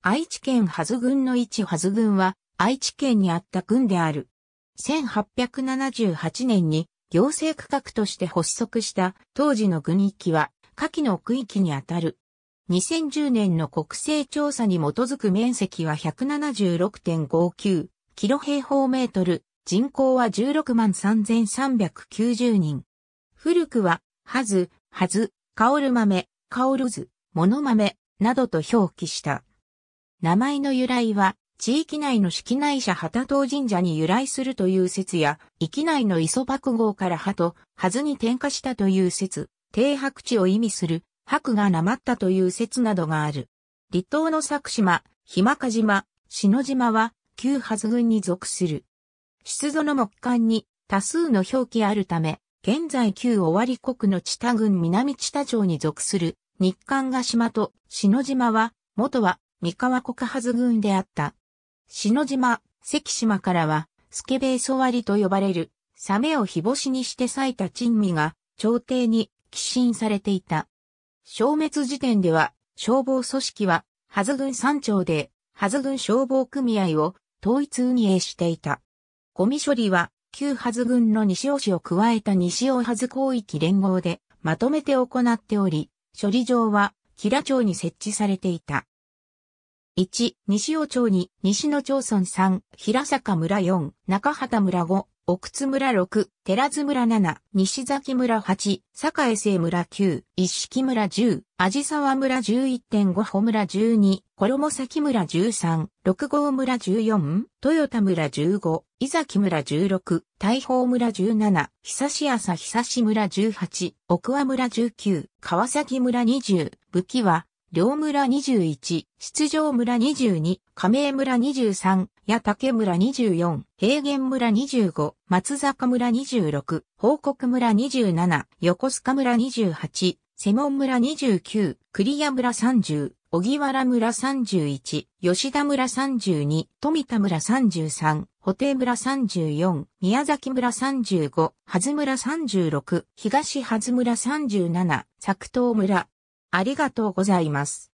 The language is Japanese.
愛知県はず郡の一はず郡は愛知県にあった郡である。1878年に行政区画として発足した当時の軍域は下記の区域にあたる。2010年の国勢調査に基づく面積は176.59キロ平方メートル、人口は16万3390人。古くは、はず、はず、かおる豆、かおるず、もの豆、などと表記した。名前の由来は、地域内の式内社旗頭神社に由来するという説や、域内の磯白号から旗と、はずに転化したという説、低白地を意味する、白がなまったという説などがある。離島の佐久島、日間賀島、篠島は、旧はず群に属する。出土の木管に多数の表記あるため、現在旧尾張国の千田郡南千田町に属する日韓ヶ島と篠島は、元は三河国はず軍であった。篠島、関島からは、スケベイソワリと呼ばれる、サメを日干しにして咲いた珍味が、朝廷に寄進されていた。消滅時点では、消防組織は、ハ軍山頂で、ハ軍消防組合を統一運営していた。ゴミ処理は、旧ハ軍の西尾市を加えた西尾ハ広域連合で、まとめて行っており、処理場は、吉良町に設置されていた。1、西尾町に、西野町村3、平坂村4、中畑村5、奥津村6、寺津村7、西崎村8、江生村9、一式村10、味沢村11.5穂村12、衣崎村13、六郷村14、豊田村15、伊崎村16、大宝村17、久し朝久し村18、奥和村19、川崎村20、武器は、両村21、出場村22、亀盟村23、矢竹村24、平原村25、松坂村26、報告村27、横須賀村28、瀬門村29、栗谷村30、小木原村31、吉田村32、富田村33、補定村34、宮崎村35、はず村36、東はず村37、作東村、ありがとうございます。